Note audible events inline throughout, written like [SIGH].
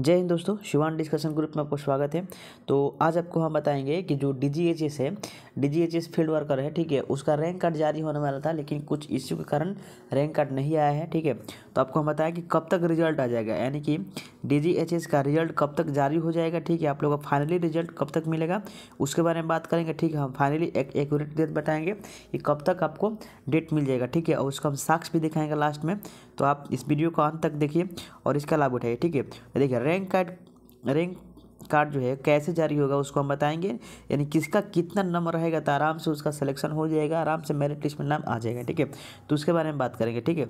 जय हिंद दोस्तों Shivan discussion group में आपको स्वागत है तो आज आपको हम बताएंगे कि जो डी है डी फील्ड वर्कर है ठीक है उसका रैंक कार्ड जारी होने वाला था लेकिन कुछ इश्यू के कारण रैंक कार्ड नहीं आया है ठीक है तो आपको हम बताएं कि कब तक रिजल्ट आ जाएगा यानी कि डी का रिजल्ट कब तक जारी हो जाएगा ठीक है आप लोगों का फाइनली रिजल्ट कब तक मिलेगा उसके बारे में बात करेंगे ठीक है हम फाइनली एक एक्यूरेट डेट बताएंगे कि कब तक आपको डेट मिल जाएगा ठीक है और उसका हम साक्ष्य भी दिखाएंगे लास्ट में तो आप इस वीडियो को अंत तक देखिए और इसका लाभ उठाइए ठीक है तो देखिए रैंक कार्ड रैंक कार्ड जो है कैसे जारी होगा उसको हम बताएंगे यानी किसका कितना नंबर रहेगा तो आराम से उसका सिलेक्शन हो जाएगा आराम से मेरिट लिस्ट में नाम आ जाएगा ठीक है तो उसके बारे में बात करेंगे ठीक है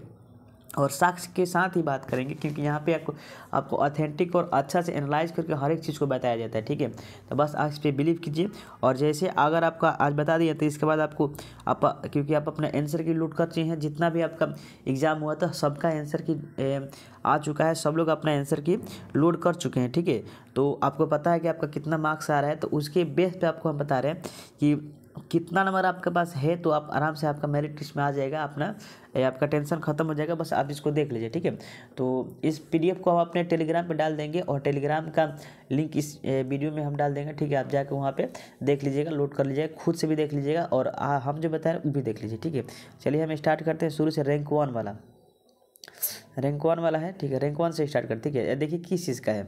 और साक्ष्य के साथ ही बात करेंगे क्योंकि यहाँ पे आपको आपको ऑथेंटिक और अच्छा से एनालाइज करके हर एक चीज़ को बताया जाता है ठीक है तो बस आप इस पर बिलीव कीजिए और जैसे अगर आपका आज बता दिया तो इसके बाद आपको आप क्योंकि आप अपने आंसर की लूट कर चुके हैं जितना भी आपका एग्ज़ाम हुआ था सबका आंसर की ए, आ चुका है सब लोग अपना आंसर की लोड कर चुके हैं ठीक है तो आपको पता है कि आपका कितना मार्क्स आ रहा है तो उसके बेस पर आपको हम बता रहे हैं कि कितना नंबर आपके पास है तो आप आराम से आपका मेरिट लिस्ट में आ जाएगा अपना आपका टेंशन खत्म हो जाएगा बस आप इसको देख लीजिए ठीक है तो इस पीडीएफ को हम अपने टेलीग्राम पे डाल देंगे और टेलीग्राम का लिंक इस वीडियो में हम डाल देंगे ठीक है आप जाकर वहाँ पे देख लीजिएगा लोड कर लीजिएगा खुद से भी देख लीजिएगा और आ, हम जो बता रहे वो भी देख लीजिए ठीक है चलिए हम स्टार्ट करते हैं शुरू से रैंक वन वाला रैंक वन वाला है ठीक है रैंक वन से स्टार्ट करते ठीक है देखिए किस चीज़ का है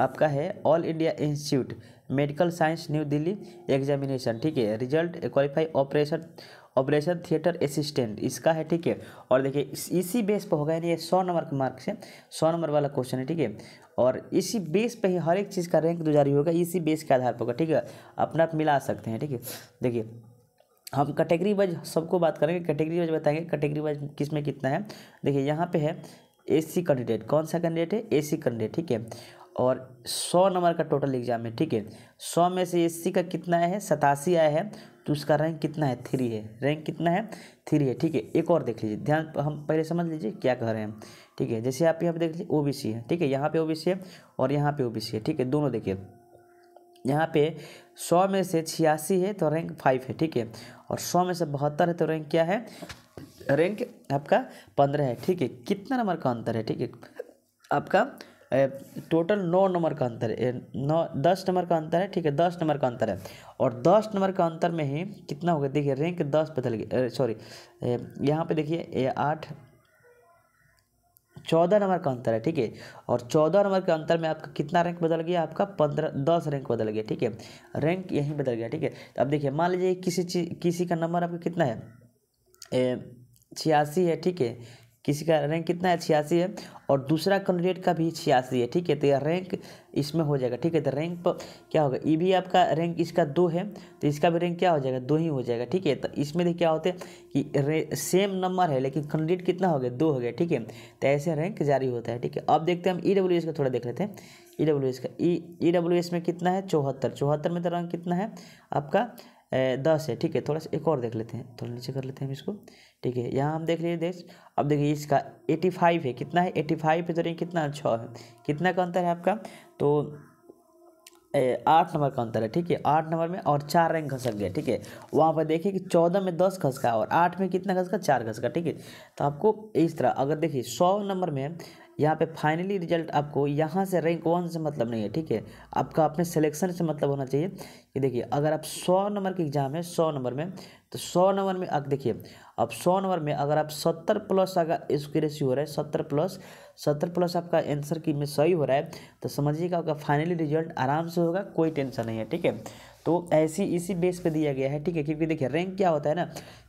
आपका है All India Institute Medical Science New Delhi examination ठीक है result qualify operation operation theatre assistant इसका है ठीक है और देखिए इसी बेस पर होगा यानी ये सौ नंबर के मार्क से सौ नंबर वाला क्वेश्चन है ठीक है और इसी बेस पे ही हर एक चीज़ का रैंक जारी होगा इसी बेस के आधार पर होगा ठीक है अपना आप मिला सकते हैं ठीक है देखिए हम कैटेगरी वाइज सबको बात करेंगे कैटेगरी वाइज बताएंगे कैटेगरी वाइज किस में कितना है देखिए यहाँ पे है एसी कैंडिडेट कौन सा कैंडिडेट है एसी कैंडिडेट ठीक है और सौ नंबर का टोटल एग्जाम है ठीक है सौ में से एससी का कितना है सतासी आया है तो उसका रैंक कितना है थ्री है रैंक कितना है थ्री है ठीक है एक और देख लीजिए ध्यान हम पहले समझ लीजिए क्या कह रहे हैं ठीक है जैसे आप यहाँ पे देख लीजिए ओबीसी है ठीक है यहाँ पे ओबीसी है और यहाँ पे ओबीसी है ठीक है दोनों देखिए यहाँ पे सौ में से छियासी है तो रैंक फाइव है ठीक है और सौ में से बहत्तर है तो रैंक क्या है रैंक आपका पंद्रह है ठीक है कितना नंबर का अंतर है ठीक है आपका टोटल नौ नंबर का अंतर है नौ दस नंबर का अंतर है ठीक है दस नंबर का अंतर है और दस नंबर का अंतर में ही कितना हो गया देखिए रैंक दस बदल गया सॉरी यहाँ पे देखिए आठ चौदह नंबर का अंतर है ठीक है और चौदह नंबर के अंतर में आपका कितना रैंक बदल गया आपका पंद्रह दस रैंक बदल गया ठीक है रैंक यहीं बदल गया ठीक है अब देखिए मान लीजिए किसी चीज किसी का नंबर आपका कितना है छियासी है ठीक है किसी का रैंक कितना है छियासी है और दूसरा कैंडिडेट का भी छियासी है ठीक है तो यह रैंक इसमें हो जाएगा ठीक है तो रैंक पर क्या होगा ये e भी आपका रैंक इसका दो है तो इसका भी रैंक क्या हो जाएगा दो ही हो जाएगा ठीक है तो इसमें देखिए क्या होते हैं कि सेम नंबर है लेकिन कैंडिडेट कितना हो गया दो हो गया ठीक है तो ऐसे रैंक जारी होता है ठीक है अब देखते हैं हम ई डब्ल्यू एस का थोड़ा देख लेते हैं ई डब्ल्यू एस का ई ई डब्ल्यू एस में कितना है चौहत्तर चौहत्तर में तो रैंक कितना है आपका दस है ठीक है थोड़ा सा एक और देख लेते हैं थोड़ा नीचे कर लेते हैं हम इसको ठीक है यहाँ हम देख लीजिए देश अब देखिए इसका एटी फाइव है कितना है एटी फाइव है तो नहीं कितना छः है कितना का अंतर है आपका तो आठ नंबर का अंतर है ठीक है आठ नंबर में और चार रैंक खसक गया ठीक है वहाँ पर देखिए कि चौदह में दस खसका और आठ में कितना खसका चार खसका ठीक है तो आपको इस तरह अगर देखिए सौ नंबर में यहाँ पे फाइनली रिजल्ट आपको यहाँ से रैंक वन से मतलब नहीं है ठीक है आपका अपने सिलेक्शन से मतलब होना चाहिए कि देखिए अगर आप सौ नंबर की एग्ज़ाम है सौ नंबर में तो सौ नंबर में आप देखिए अब सौ नंबर में अगर आप सत्तर प्लस अगर इसकी हो रहा है सत्तर प्लस सत्तर प्लस आपका आंसर की में सही हो रहा है तो समझिएगा आपका फाइनली रिजल्ट आराम से होगा कोई टेंशन नहीं है ठीक है तो ऐसी इसी बेस पे दिया गया है ठीक है क्योंकि देखिए रैंक क्या होता है ना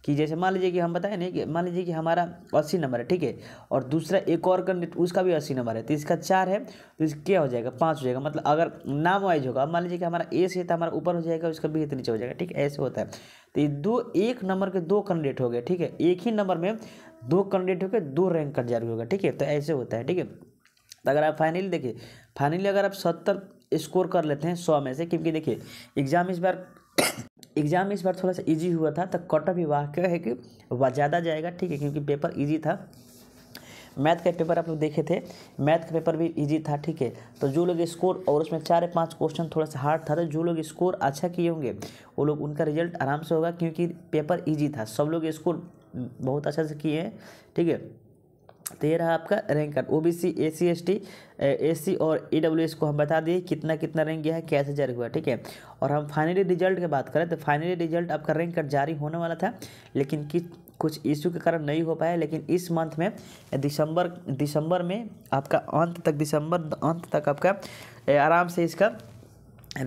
कि जैसे मान लीजिए कि हम बताएं ना कि मान लीजिए कि हमारा अस्सी नंबर है ठीक है और दूसरा एक और कैंडिडेट उसका भी अस्सी नंबर है तो इसका चार है तो इसका क्या हो जाएगा पाँच हो जाएगा मतलब अगर नाम वाइज होगा मान लीजिए कि हमारा ए से तो हमारा ऊपर हो जाएगा उसका बी तो नीचे हो जाएगा ठीक है ऐसे होता है तो ये दो एक नंबर के दो कैंडिडेट हो गए ठीक है एक ही नंबर में दो कैंडिडेट हो गए दो रैंक कट जारी होगा ठीक है तो ऐसे होता है ठीक है तो अगर आप फाइनली देखिए फाइनली अगर आप सत्तर स्कोर कर लेते हैं सौ में से क्योंकि देखिए एग्ज़ाम इस बार एग्ज़ाम [COUGHS] इस बार थोड़ा सा इजी हुआ था तो कट ऑफ विवाह क्या है कि वह ज़्यादा जाएगा ठीक है क्योंकि पेपर इजी था मैथ का पेपर आप लोग देखे थे मैथ का पेपर भी इजी था ठीक है तो जो लोग स्कोर और उसमें चार या पाँच क्वेश्चन थोड़ा सा हार्ड था तो जो लोग स्कोर अच्छा किए होंगे वो लोग उनका रिजल्ट आराम से होगा क्योंकि पेपर ईजी था सब लोग स्कोर बहुत अच्छा से किए हैं ठीक है तो ये रहा आपका rank card O B C A C S T A C और ई डब्ल्यू एस को हम बता दिए कितना कितना रैंक गया है कैसे जारी हुआ ठीक है और हम फाइनली रिजल्ट की बात करें तो फाइनली रिजल्ट आपका रैंक कार्ड जारी होने वाला था लेकिन कि कुछ इश्यू के कारण नहीं हो पाया लेकिन इस मंथ में दिसंबर दिसंबर में आपका अंत तक दिसंबर अंत तक आपका आराम से इसका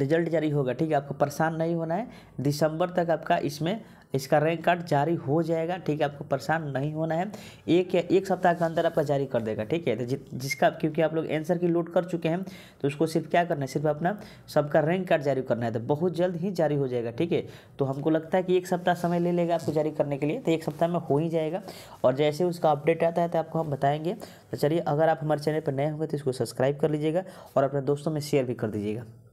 रिजल्ट जारी होगा ठीक है आपको परेशान नहीं होना है दिसंबर तक आपका इसमें इसका रैंक कार्ड जारी हो जाएगा ठीक है आपको परेशान नहीं होना है एक या एक सप्ताह के अंदर आपका जारी कर देगा ठीक है तो जिसका क्योंकि आप लोग आंसर की लोड कर चुके हैं तो उसको सिर्फ क्या करना है सिर्फ अपना सबका रैंक कार्ड जारी करना है तो बहुत जल्द ही जारी हो जाएगा ठीक है तो हमको लगता है कि एक सप्ताह समय ले लेगा आपको जारी करने के लिए तो एक सप्ताह में हो ही जाएगा और जैसे उसका अपडेट आता है तो आपको हम बताएँगे तो चलिए अगर आप हमारे चैनल पर नए होंगे तो इसको सब्सक्राइब कर लीजिएगा और अपने दोस्तों में शेयर भी कर दीजिएगा